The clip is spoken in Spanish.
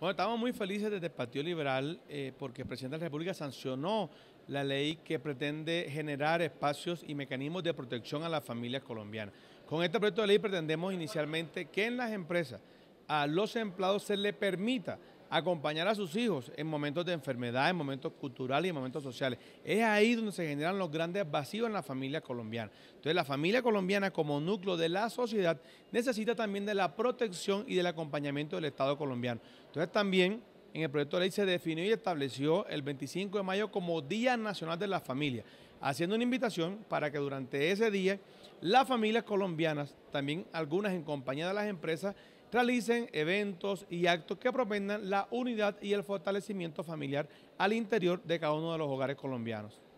Bueno, estamos muy felices desde el Partido Liberal eh, porque el presidente de la República sancionó la ley que pretende generar espacios y mecanismos de protección a las familias colombianas. Con este proyecto de ley pretendemos inicialmente que en las empresas a los empleados se les permita acompañar a sus hijos en momentos de enfermedad, en momentos culturales y en momentos sociales. Es ahí donde se generan los grandes vacíos en la familia colombiana. Entonces la familia colombiana como núcleo de la sociedad necesita también de la protección y del acompañamiento del Estado colombiano. Entonces también en el proyecto de ley se definió y estableció el 25 de mayo como Día Nacional de la Familia, haciendo una invitación para que durante ese día las familias colombianas, también algunas en compañía de las empresas, realicen eventos y actos que propendan la unidad y el fortalecimiento familiar al interior de cada uno de los hogares colombianos.